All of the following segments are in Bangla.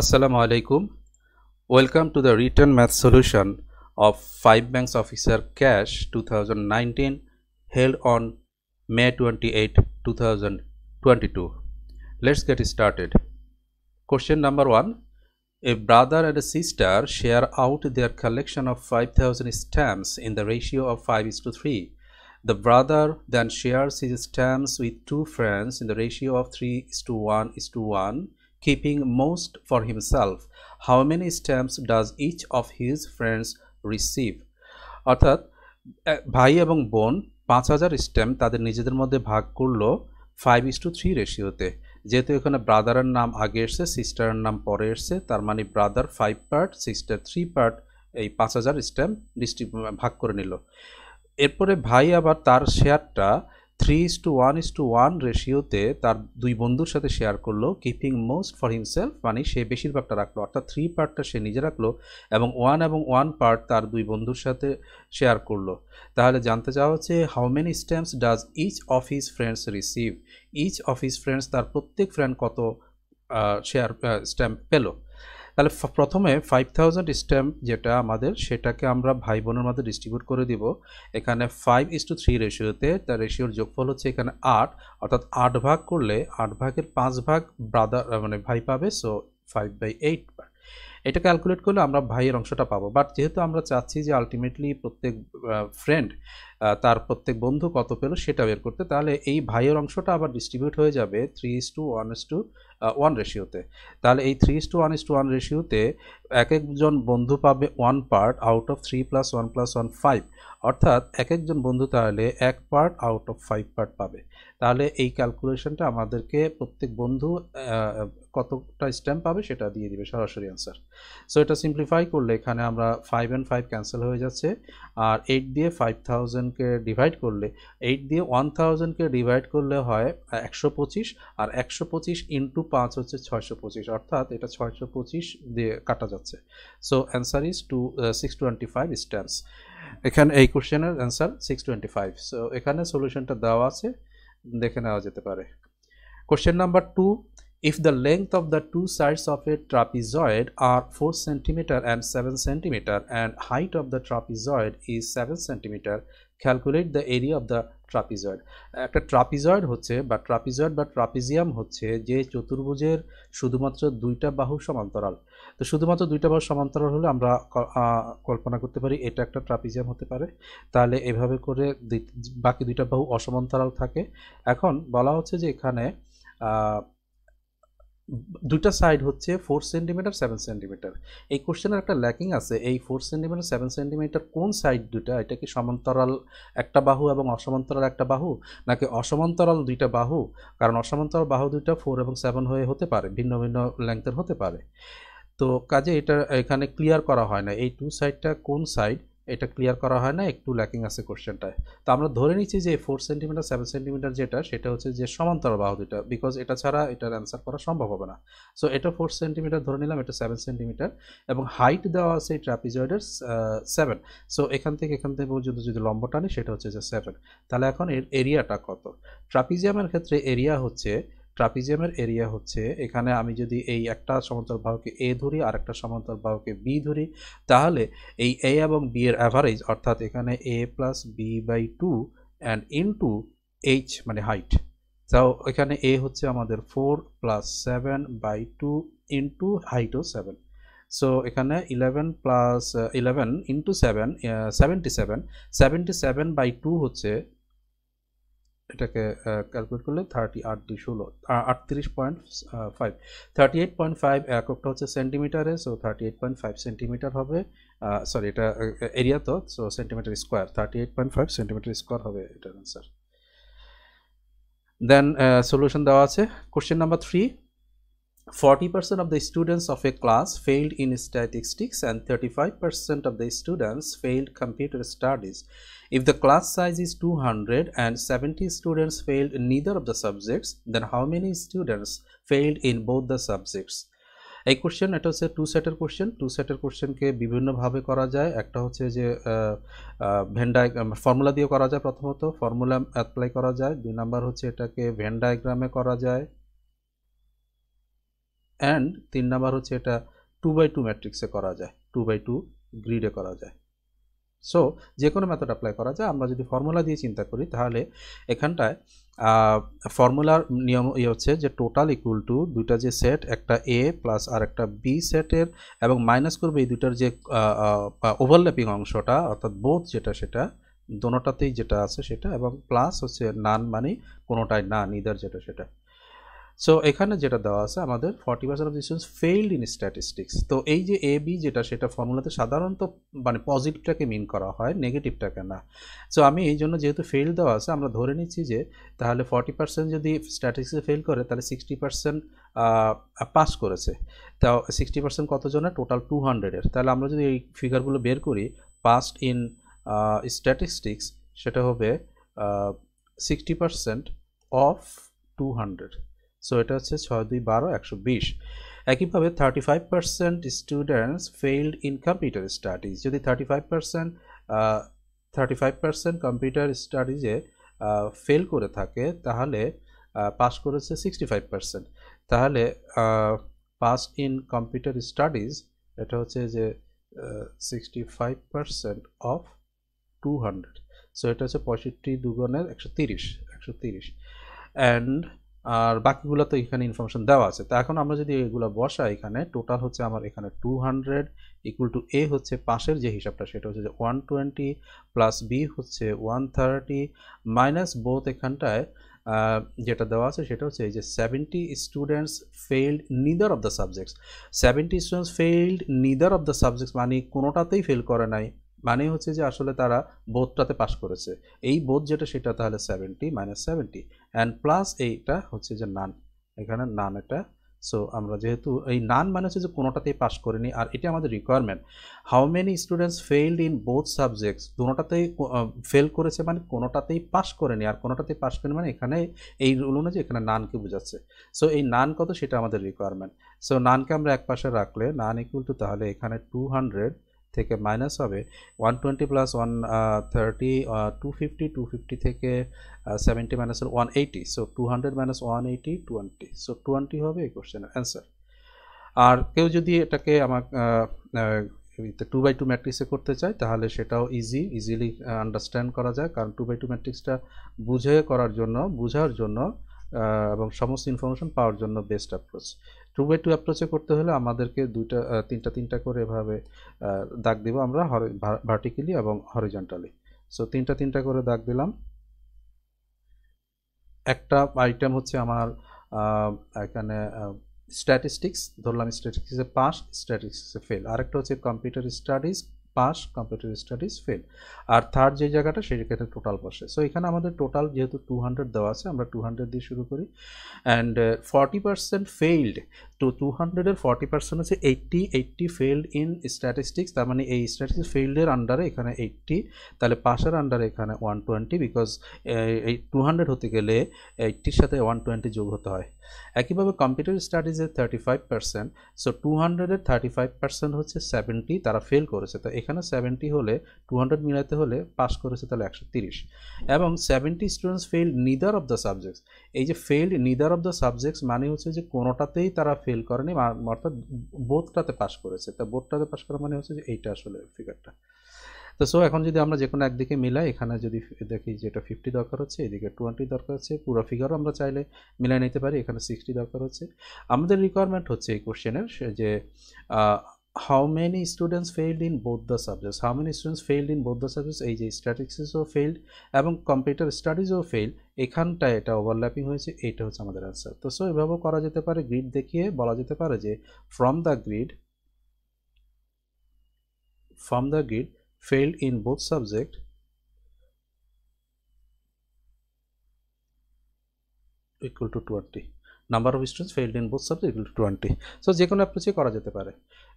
Assalamu alaikum. Welcome to the written math solution of 5 Banks Officer Cash 2019 held on May 28, 2022. Let's get started. Question number 1. A brother and a sister share out their collection of 5000 stamps in the ratio of 5 is to 3. The brother then shares his stamps with two friends in the ratio of 3 is to 1 is to 1 keeping most for himself how many stamps does each of his friends receive অর্থাৎ ভাই এবং বোন পাঁচ হাজার স্ট্যাম্প তাদের নিজেদের মধ্যে ভাগ করলো ফাইভ ইস টু থ্রি রেশিওতে যেহেতু এখানে ব্রাদারের নাম আগে এসেছে সিস্টারের নাম পরে এসেছে তার মানে brother five part sister three part এই পাঁচ হাজার স্ট্যাম্প ডিস্ট্রিবিউট ভাগ করে নিল এরপরে ভাই আবার তার শেয়ারটা three is two one is two one রেশিওতে তার দুই বন্ধুর সাথে শেয়ার করলো কিপিং মোস্ট ফর হিমসেলফ মানে সে বেশিরভাগটা রাখলো অর্থাৎ থ্রি পার্টটা সে নিজে রাখলো এবং ওয়ান এবং ওয়ান পার্ট তার দুই বন্ধুর সাথে শেয়ার করলো তাহলে জানতে চাওয়া হচ্ছে how many stamps does each of his friends receive each of his friends তার প্রত্যেক ফ্রেন্ড কত শেয়ার স্ট্যাম্প পেলো তাহলে প্রথমে ফাইভ থাউজেন্ড স্ট্যাম্প যেটা আমাদের সেটাকে আমরা ভাই বোনের মধ্যে ডিস্ট্রিবিউট করে দিব এখানে ফাইভ ইস টু থ্রি রেশিওতে তার রেশিওর যোগফল হচ্ছে এখানে আট অর্থাৎ আট ভাগ করলে আট ভাগের পাঁচ ভাগ ব্রাদার মানে ভাই পাবে সো ফাইভ বাই এইট এটা ক্যালকুলেট করলে আমরা ভাইয়ের অংশটা পাবো বাট যেহেতু আমরা চাচ্ছি যে আলটিমেটলি প্রত্যেক ফ্রেন্ড তার প্রত্যেক বন্ধু কত পেল সেটা বের করতে তাহলে এই ভাইয়ের অংশটা আবার ডিস্ট্রিবিউট হয়ে যাবে three is two one is two one রেশিওতে তাহলে এই three is two one is two one রেশিওতে এক একজন বন্ধু পাবে one part out of three plus one plus one five অর্থাৎ এক একজন বন্ধু তাহলে এক part out of five part পাবে তাহলে এই ক্যালকুলেশনটা আমাদেরকে প্রত্যেক বন্ধু কতটা স্ট্যাম্প পাবে সেটা দিয়ে দিবে সরাসরি অ্যান্সার সো এটা সিম্পলিফাই করলে এখানে আমরা ফাইভ অ্যান্ড ফাইভ ক্যান্সেল হয়ে যাচ্ছে আর এইট দিয়ে ফাইভ থাউজেন্ডকে ডিভাইড করলে এইট দিয়ে ওয়ান থাউজেন্ডকে ডিভাইড করলে হয় একশো পঁচিশ আর একশো পঁচিশ ইন্টু পাঁচ হচ্ছে ছয়শো পঁচিশ অর্থাৎ এটা ছয়শো পঁচিশ দিয়ে কাটা যাচ্ছে so answer is two six twenty five stamps এখানে এই কোশ্চেনের answer six twenty five so এখানে সলিউশনটা দেওয়া আছে দেখে নেওয়া যেতে পারে question number two if the length of the two sides of a trapezoid are 4 cm and 7 cm and height of the trapezoid is 7 cm calculate the area of the trapezoid একটা ট্রাপিজয়েড হচ্ছে বা ট্রাপিজয়েড বা ট্রাপিজিয়াম হচ্ছে যে চতুর্ভুজের শুধুমাত্র দুইটা বাহু সমান্তরাল তো শুধুমাত্র দুইটা বাহু সমান্তরাল হলে আমরা কল্পনা করতে পারি এটা একটা ট্রাপিজিয়াম হতে পারে তাহলে এভাবে করে বাকি দুইটা বাহু অসমান্তরাল থাকে এখন বলা হচ্ছে যে এখানে দুটা সাইড হচ্ছে ফোর সেন্টিমিটার সেভেন সেন্টিমিটার এই কোশ্চেনের একটা ল্যাকিং আছে এই ফোর সেন্টিমিটার সেভেন সেন্টিমিটার কোন সাইড দুটা এটা কি সমান্তরাল একটা বাহু এবং অসমান্তরাল একটা বাহু নাকি অসমান্তরাল দুইটা বাহু কারণ অসমান্তরাল বাহু দুইটা ফোর এবং সেভেন হয়ে হতে পারে ভিন্ন ভিন্ন লেংথের হতে পারে তো কাজে এটা এখানে ক্লিয়ার করা হয় না এই টু সাইডটা কোন সাইড এটা ক্লিয়ার করা হয় না একটু ল্যাকিং আছে কোশ্চেনটায় তো আমরা ধরে নিচ্ছি যে ফোর সেন্টিমিটার সেভেন সেন্টিমিটার যেটা সেটা হচ্ছে যে সমান্তরাল বাহু দুটা বিকজ এটা ছাড়া এটার অ্যান্সার করা সম্ভব হবে না সো এটা ফোর সেন্টিমিটার ধরে নিলাম এটা সেভেন সেন্টিমিটার এবং হাইট দেওয়া আছে এই ট্রাপিজয়েডের সেভেন সো এখান থেকে এখান থেকে পর্যন্ত যদি লম্বটা নিই সেটা হচ্ছে যে সেভেন তাহলে এখন এর এরিয়াটা কত ট্রাপিজিয়ামের ক্ষেত্রে এরিয়া হচ্ছে ট্রাপিজিয়ামের এরিয়া হচ্ছে এখানে আমি যদি এই একটা সমান্তর বাহুকে এ ধরি আর একটা সমান্তর বাহুকে বি ধরি তাহলে এই এ এবং বি এর অ্যাভারেজ অর্থাৎ এখানে A plus B by two and into H মানে হাইট তাও এখানে এ হচ্ছে আমাদের four plus seven by two into হাইটও সেভেন সো এখানে eleven plus eleven into seven seventy seven seventy seven by two হচ্ছে এটাকে ক্যালকুলেট করলে থার্টি আট দুই ষোলো আটত্রিশ point five thirty eight point five এককটা হচ্ছে সেন্টিমিটারে so thirty eight point five centimetre হবে সরি এটা এরিয়া তো so centimetre square thirty eight point five centimetre square হবে এটার অ্যান্সার দেন সলিউশন দেওয়া আছে question number three 40% of the students of a class failed in statistics and 35% of the students failed computer studies. If the class size is 200 and 70 students failed in neither of the subjects, then how many students failed in both the subjects? A a question, এই কোশ্চেন question. two টু সেটের কোশ্চেন টু সেটের কোশ্চেনকে বিভিন্নভাবে করা যায় একটা হচ্ছে যে ভেন ডায়াগ্রাম ফর্মুলা দিয়ে করা যায় প্রথমত ফর্মুলা অ্যাপ্লাই করা number দুই নাম্বার হচ্ছে এটাকে ভেন ডায়াগ্রামে করা যায় অ্যান্ড তিন নাম্বার হচ্ছে এটা টু বাই টু ম্যাট্রিক্সে করা যায় টু বাই টু গ্রিডে করা যায় সো যে কোনো মেথড অ্যাপ্লাই করা যায় আমরা যদি ফর্মুলা দিয়ে চিন্তা করি তাহলে এখানটায় ফর্মুলার নিয়ম ইয়ে হচ্ছে যে টোটাল ইকুয়াল টু দুইটা যে সেট একটা এ প্লাস আর একটা বি সেটের এবং মাইনাস করবে এই দুইটার যে ওভারল্যাপিং অংশটা অর্থাৎ বোধ যেটা সেটা দোনোটাতেই যেটা আছে সেটা এবং প্লাস হচ্ছে নান মানে কোনোটাই না নিদার যেটা সেটা সো এখানে যেটা দেওয়া আছে আমাদের forty percent of students failed in statistics তো এই যে এ বি যেটা সেটা ফর্মুলাতে সাধারণত মানে পজিটিভটাকে মিন করা হয় নেগেটিভটাকে না সো আমি এই জন্য যেহেতু ফেল দেওয়া আছে আমরা ধরে নিচ্ছি যে তাহলে ফর্টি পার্সেন্ট যদি স্ট্যাটিস্টিক্সে ফেল করে তাহলে সিক্সটি পার্সেন্ট পাস করেছে তা সিক্সটি পার্সেন্ট কতজনের টোটাল টু হান্ড্রেডের তাহলে আমরা যদি এই ফিগারগুলো বের করি পাস্ট ইন স্ট্যাটিস্টিক্স সেটা হবে sixty percent of two hundred so এটা হচ্ছে ছয় দুই বারো একশো বিশ একইভাবে thirty five percent students failed in computer studies যদি thirty five percent thirty five percent computer স্টাডিজে ফেল করে থাকে তাহলে পাস করেছে সিক্সটি ফাইভ পার্সেন্ট তাহলে পাস ইন কম্পিউটার স্টাডিজ এটা হচ্ছে যে sixty five percent of two hundred so এটা হচ্ছে পঁয়ষট্টি দুগুণের একশো তিরিশ একশো তিরিশ অ্যান্ড আর বাকিগুলো তো এখানে ইনফরমেশন দেওয়া আছে তো এখন আমরা যদি এগুলো বসা এখানে টোটাল হচ্ছে আমার এখানে two hundred equal to A হচ্ছে পাশের যে হিসাবটা সেটা হচ্ছে যে ওয়ান টোয়েন্টি প্লাস বি হচ্ছে ওয়ান থার্টি মাইনাস বোথ এখানটায় যেটা দেওয়া আছে সেটা হচ্ছে এই যে seventy students failed neither of the subjects seventy students failed neither of the subjects মানে কোনোটাতেই ফেল করে নাই মানে হচ্ছে যে আসলে তারা বোধটাতে পাস করেছে এই বোধ যেটা সেটা তাহলে seventy minus seventy and plus এইটা হচ্ছে যে নান এখানে নান এটা সো আমরা যেহেতু এই নান মানে হচ্ছে যে কোনোটাতেই পাস করিনি আর এটা আমাদের requirement how many students failed in both subjects দুটাতেই ফেল করেছে মানে কোনোটাতেই পাস করেনি আর কোনোটাতেই পাস করেনি মানে এখানে এই রুল অনুযায়ী এখানে নানকে বোঝাচ্ছে সো এই নান কত সেটা আমাদের রিকোয়ারমেন্ট সো নানকে আমরা এক পাশে রাখলে নান ইকুয়াল টু তাহলে এখানে টু হান্ড্রেড থেকে মাইনাস হবে one twenty plus one thirty two fifty two fifty থেকে seventy minus one eighty so two hundred minus one eighty twenty so twenty হবে এই কোশ্চেনের অ্যান্সার আর কেউ যদি এটাকে আমার টু বাই টু ম্যাট্রিক্সে করতে চায় তাহলে সেটাও ইজি ইজিলি আন্ডারস্ট্যান্ড করা যায় কারণ টু বাই টু ম্যাট্রিক্সটা বুঝে করার জন্য বুঝার জন্য এবং সমস্ত ইনফরমেশন পাওয়ার জন্য best approach two by two অ্যাপ্রোচে করতে হলে আমাদেরকে দুইটা তিনটা তিনটা করে এভাবে দাগ দিব আমরা ভার্টিক্যালি এবং হরিজন্টালি সো তিনটা তিনটা করে দাগ দিলাম একটা আইটেম হচ্ছে আমার এখানে স্ট্যাটিস্টিক্স ধরলাম স্ট্যাটিস্টিক্সে পাস স্ট্যাটিস্টিক্সে ফেল আরেকটা হচ্ছে computer studies pass computer studies fail আর থার্ড যে জায়গাটা সেই জায়গাটা টোটাল বসে সো এখানে আমাদের টোটাল যেহেতু টু হান্ড্রেড দেওয়া আছে আমরা টু হান্ড্রেড দিয়ে শুরু করি অ্যান্ড ফর্টি পার্সেন্ট ফেইল্ড তো টু হান্ড্রেডের ফর্টি পার্সেন্ট হচ্ছে eighty eighty failed in statistics তার মানে এই স্ট্যাটিস্টিক্স ফেইল্ডের আন্ডারে এখানে এইটটি তাহলে পাশের আন্ডারে এখানে ওয়ান টোয়েন্টি বিকজ এই টু হান্ড্রেড হতে গেলে এইটটির সাথে ওয়ান টোয়েন্টি যোগ হতে হয় একইভাবে কম্পিউটার স্টাডিজে thirty five percent so two হান্ড্রেডের থার্টি ফাইভ পার্সেন্ট হচ্ছে সেভেন্টি তারা ফেল করেছে তো এখানে সেভেন্টি হলে টু হান্ড্রেড মিলাতে হলে পাস করেছে তাহলে একশো তিরিশ এবং seventy students fail neither of the subjects এই যে fail neither of the subjects মানে হচ্ছে যে কোনোটাতেই তারা ফেল করেনি অর্থাৎ বোর্ডটাতে পাস করেছে তা বোর্ডটাতে পাস করা মানে হচ্ছে যে এইটা আসলে ফিগারটা তো সো এখন যদি আমরা যে কোনো একদিকে মিলাই এখানে যদি দেখি যে এটা ফিফটি দরকার হচ্ছে এদিকে টোয়েন্টি দরকার হচ্ছে পুরো ফিগারও আমরা চাইলে মিলাই নিতে পারি এখানে সিক্সটি দরকার হচ্ছে আমাদের রিকোয়ারমেন্ট হচ্ছে এই কোশ্চেনের যে how many students failed in both the subjects how many students failed in both the subjects এই যে স্ট্যাটিক্সও ফেইল্ড এবং কম্পিউটার স্টাডিজও ফেইল এখানটা এটা ওভারল্যাপিং হয়েছে এইটা হচ্ছে আমাদের অ্যান্সার তো সো এভাবেও করা যেতে পারে গ্রিড দেখিয়ে বলা যেতে পারে যে from the grid from the grid failed in both subject equal to 20 number of students failed in both subject equal to 20 so je kono approach e kora jete pare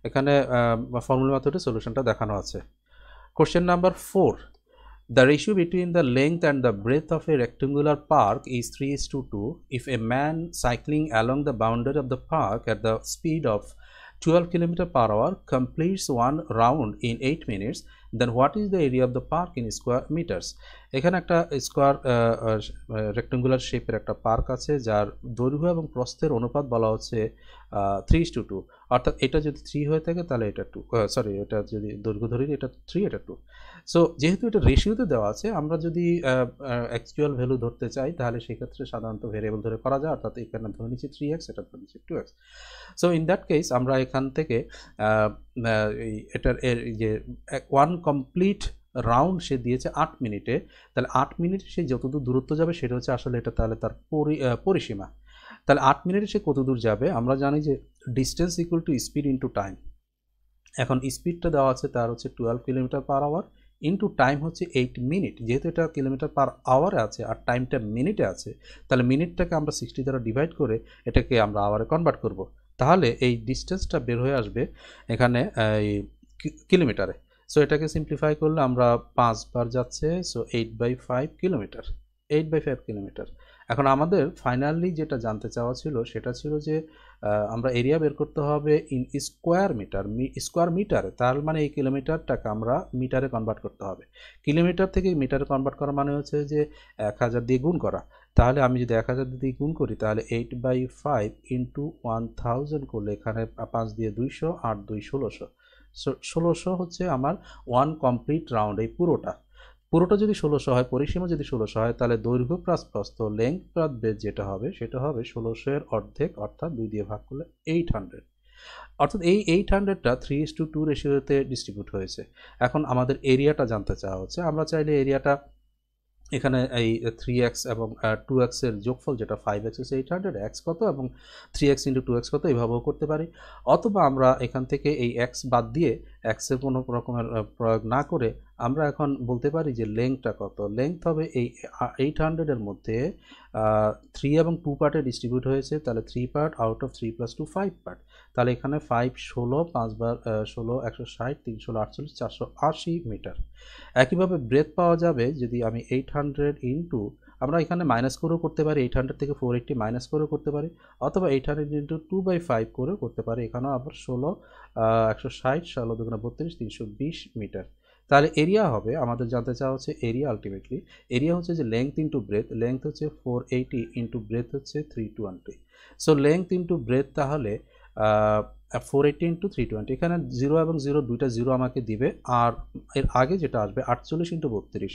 ekhane formula method e solution ta dekhano ache question number 4 the ratio between the length and the breadth of a rectangular park is 3 is to 2 if a man cycling along the boundary of the park at the speed of 12 km per hour completes one round in 8 minutes then what is the area of the park in square meters এখানে একটা স্কোয়ার রেক্টেঙ্গুলার শেপের একটা পার্ক আছে যার দৈর্ঘ্য এবং প্রস্থের অনুপাত বলা হচ্ছে থ্রি টু টু অর্থাৎ এটা যদি থ্রি হয়ে থাকে তাহলে এটা টু সরি এটা যদি দৈর্ঘ্য ধরি এটা থ্রি এটা টু সো যেহেতু এটা রেশিওতে দেওয়া আছে আমরা যদি অ্যাকচুয়াল ভ্যালু ধরতে চাই তাহলে সেক্ষেত্রে সাধারণত ভেরিয়েবল ধরে করা যায় অর্থাৎ এখানে ধরে নিচ্ছি থ্রি এক্স এটা ধরে নিচ্ছি two X so in that case আমরা এখান থেকে এটার যে ওয়ান কমপ্লিট রাউন্ড সে দিয়েছে আট মিনিটে তাহলে আট মিনিটে সে যতদূর দূরত্ব যাবে সেটা হচ্ছে আসলে এটা তাহলে তার পরিসীমা তাহলে আট মিনিটে সে কতদূর যাবে আমরা জানি যে distance equal to speed into time এখন স্পিডটা দেওয়া আছে তার হচ্ছে twelve kilometre per hour into time হচ্ছে এইট মিনিট যেহেতু এটা কিলোমিটার পার আওয়ারে আছে আর টাইমটা মিনিটে আছে তাহলে মিনিটটাকে আমরা সিক্সটি দ্বারা ডিভাইড করে এটাকে আমরা আওয়ারে কনভার্ট করব তাহলে এই ডিস্টেন্সটা বের হয়ে আসবে এখানে এই কিলোমিটারে সো এটাকে সিম্পলিফাই করলে আমরা পাঁচবার যাচ্ছে so eight by five kilometre eight by five kilometre এখন আমাদের ফাইনালি যেটা জানতে চাওয়া ছিল সেটা ছিল যে আমরা এরিয়া বের করতে হবে in square metre square metre তার মানে এই কিলোমিটারটাকে আমরা মিটারে কনভার্ট করতে হবে কিলোমিটার থেকে মিটারে কনভার্ট করা মানে হচ্ছে যে এক হাজার দিয়ে গুণ করা তাহলে আমি যদি এক হাজার দিয়ে গুণ করি তাহলে eight by five into one thousand করলে এখানে পাঁচ দিয়ে দুইশো আট দুই ষোলোশো ষোলোশো হচ্ছে আমার ওয়ান কমপ্লিট রাউন্ড এই পুরোটা পুরোটা যদি ষোলোশো হয় পরিসীমা যদি ষোলোশো হয় তাহলে দৈর্ঘ্য প্লাস প্রস্থ লেংথ প্লাস বেদ যেটা হবে সেটা হবে ষোলোশো এর অর্ধেক অর্থাৎ দুই দিয়ে ভাগ করলে এইট হান্ড্রেড অর্থাৎ এই এইট হান্ড্রেডটা থ্রি ইস টু টু রেশিওতে ডিস্ট্রিবিউট হয়েছে এখন আমাদের এরিয়াটা জানতে চাওয়া হচ্ছে আমরা চাইলে এরিয়াটা এখানে এই থ্রি এক্স এবং টু এক্সের যোগফল যেটা five x is eight hundred x কত এবং three x into two x কত এভাবেও করতে পারি অথবা আমরা এখান থেকে এই এক্স বাদ দিয়ে অ্যাক্সে কোনো রকমের প্রয়োগ না করে আমরা এখন বলতে পারি যে লেংথটা কত লেংথ হবে এই এইট হান্ড্রেডের মধ্যে থ্রি এবং টু পার্টে ডিস্ট্রিবিউট হয়েছে তাহলে three part out of three plus two five part তাহলে এখানে ফাইভ ষোলো পাঁচবার ষোলো একশো ষাট তিনশো আটচল্লিশ চারশো আশি মিটার একইভাবে ব্রেথ পাওয়া যাবে যদি আমি এইট হান্ড্রেড ইন্টু আমরা এখানে মাইনাস করেও করতে পারি এইট হান্ড্রেড থেকে ফোর এইটটি মাইনাস করেও করতে পারি অথবা eight hundred into two by five করেও করতে পারি এখানেও আবার ষোলো একশো ষাট ষোলো দু বত্রিশ তিনশো বিশ মিটার তাহলে এরিয়া হবে আমাদের জানতে চাওয়া হচ্ছে এরিয়া আলটিমেটলি এরিয়া হচ্ছে যে লেংথ ইন্টু ব্রেথ লেংথ হচ্ছে ফোর এইটি ইন্টু ব্রেথ হচ্ছে three twenty so length into breadth তাহলে four eighty into three twenty এখানে জিরো এবং জিরো দুইটা জিরো আমাকে দিবে আর এর আগে যেটা আসবে আটচল্লিশ ইন্টু বত্রিশ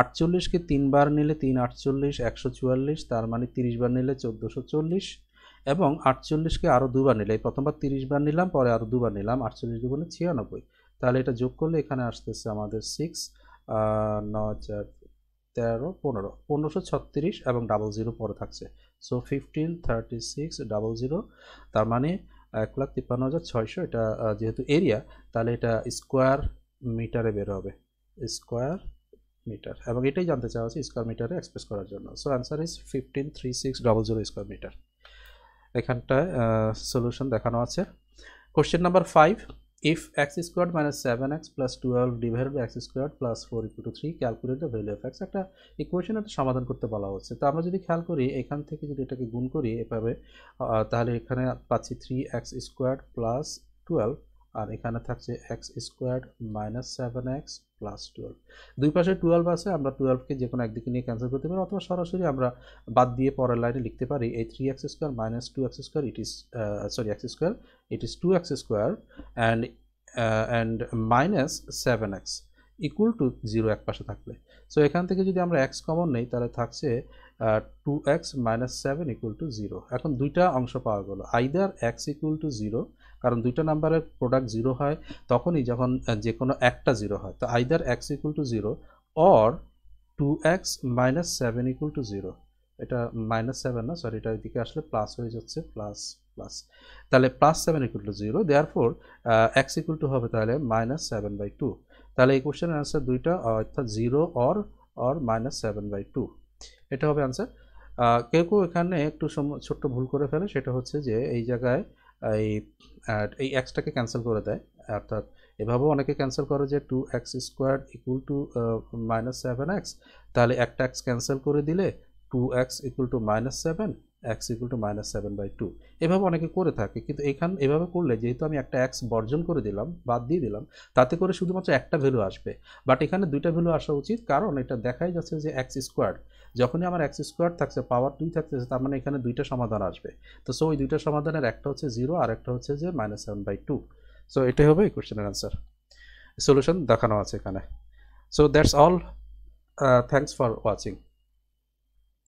আটচল্লিশকে তিনবার নিলে তিন আটচল্লিশ একশো চুয়াল্লিশ তার মানে তিরিশবার নিলে চোদ্দোশো চল্লিশ এবং আটচল্লিশকে আরও দুবার নিলে এই প্রথমবার তিরিশ বার নিলাম পরে আরও দুবার নিলাম আটচল্লিশ দুগুণে ছিয়ানব্বই তাহলে এটা যোগ করলে এখানে আসতেছে আমাদের সিক্স নয় চার তেরো পনেরো পনেরোশো ছত্রিশ এবং ডাবল জিরো পরে থাকছে so fifteen thirty six double zero তার মানে এক লাখ তিপ্পান্ন হাজার ছয়শো এটা যেহেতু এরিয়া তাহলে এটা স্কোয়ার মিটারে বের হবে স্কোয়ার মিটার এবং এটাই জানতে চাওয়া হচ্ছে স্কোয়ার মিটারে এক্সপ্রেস করার জন্য so answer is fifteen three six double zero square metre এখানটায় সলিউশন দেখানো আছে question number five If x squared minus 7x plus 12 divided by x squared plus 4 equal to 3 calculate the value of x একটা ইকুয়েশন একটা সমাধান করতে বলা হচ্ছে তো আমরা যদি খেয়াল করি এখান থেকে যদি এটাকে গুণ করি এভাবে তাহলে এখানে পাচ্ছি 3x squared plus 12 আর এখানে থাকছে x squared minus seven x plus twelve দুই পাশে টুয়েলভ আছে আমরা টুয়েলভকে যে কোনো একদিকে নিয়ে ক্যান্সেল করতে পারি অথবা সরাসরি আমরা বাদ দিয়ে পরের লাইনে লিখতে পারি এই three x square minus two x square it is sorry x square it is two x square and and minus seven x equal to zero এক পাশে থাকলে সো এখান থেকে যদি আমরা এক্স কমন নেই তাহলে থাকছে two x minus seven equal to zero এখন দুইটা অংশ পাওয়া গেলো either x equal to zero কারণ দুইটা নাম্বারের প্রোডাক্ট জিরো হয় তখনই যখন যে কোনো একটা জিরো হয় তো either x equal to zero or two x minus seven equal to zero এটা মাইনাস সেভেন না সরি এটা এদিকে আসলে প্লাস হয়ে যাচ্ছে প্লাস প্লাস তাহলে plus seven equal to zero there four x equal to হবে তাহলে মাইনাস সেভেন বাই টু তাহলে এই কোয়েশ্চেনের অ্যান্সার দুইটা অর্থাৎ zero or or minus seven by two এটা হবে অ্যান্সার কেউ কেউ এখানে একটু ছোট্ট ভুল করে ফেলে সেটা হচ্ছে যে এই জায়গায় এই এই এক্সটাকে ক্যান্সেল করে দেয় অর্থাৎ এভাবেও অনেকে ক্যান্সেল করে যে two x square equal to minus seven x তাহলে একটা এক্স ক্যান্সেল করে দিলে two x equal to minus seven x equal to minus seven by two এভাবে অনেকে করে থাকে কিন্তু এখান এভাবে করলে যেহেতু আমি একটা এক্স বর্জন করে দিলাম বাদ দিয়ে দিলাম তাতে করে শুধুমাত্র একটা ভ্যালু আসবে বাট এখানে দুইটা ভ্যালু আসা উচিত কারণ এটা দেখাই যাচ্ছে যে এক্স স্কোয়ার যখনই আমার এক্স স্কোয়ার থাকছে পাওয়ার দুই থাকতেছে তার মানে এখানে দুইটা সমাধান আসবে তো সো ওই দুইটা সমাধানের একটা হচ্ছে জিরো আর একটা হচ্ছে যে minus seven by two so এটাই হবে এই কোয়েশ্চেনের অ্যান্সার সলিউশন দেখানো আছে এখানে so that's all thanks for watching